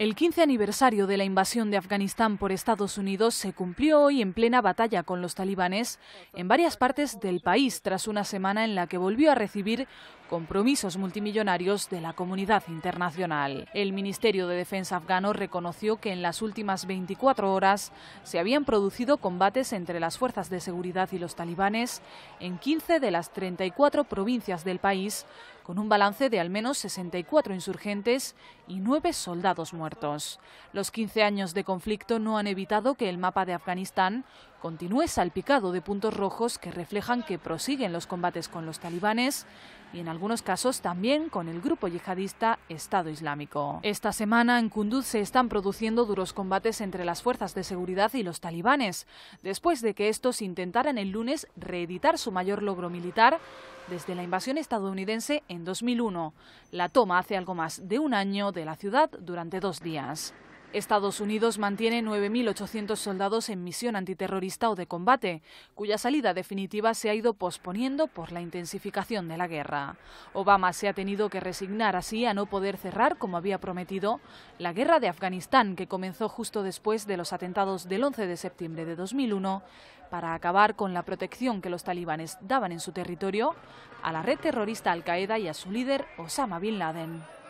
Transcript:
El 15 aniversario de la invasión de Afganistán por Estados Unidos se cumplió hoy en plena batalla con los talibanes en varias partes del país tras una semana en la que volvió a recibir compromisos multimillonarios de la comunidad internacional. El Ministerio de Defensa afgano reconoció que en las últimas 24 horas se habían producido combates entre las fuerzas de seguridad y los talibanes en 15 de las 34 provincias del país, con un balance de al menos 64 insurgentes y 9 soldados muertos. Los 15 años de conflicto no han evitado que el mapa de Afganistán continúe salpicado de puntos rojos que reflejan que prosiguen los combates con los talibanes y en algunos casos también con el grupo yihadista Estado Islámico. Esta semana en Kunduz se están produciendo duros combates entre las fuerzas de seguridad y los talibanes, después de que estos intentaran el lunes reeditar su mayor logro militar desde la invasión estadounidense en 2001, la toma hace algo más de un año de la ciudad durante dos días. Estados Unidos mantiene 9.800 soldados en misión antiterrorista o de combate, cuya salida definitiva se ha ido posponiendo por la intensificación de la guerra. Obama se ha tenido que resignar así a no poder cerrar, como había prometido, la guerra de Afganistán, que comenzó justo después de los atentados del 11 de septiembre de 2001, para acabar con la protección que los talibanes daban en su territorio a la red terrorista Al-Qaeda y a su líder Osama Bin Laden.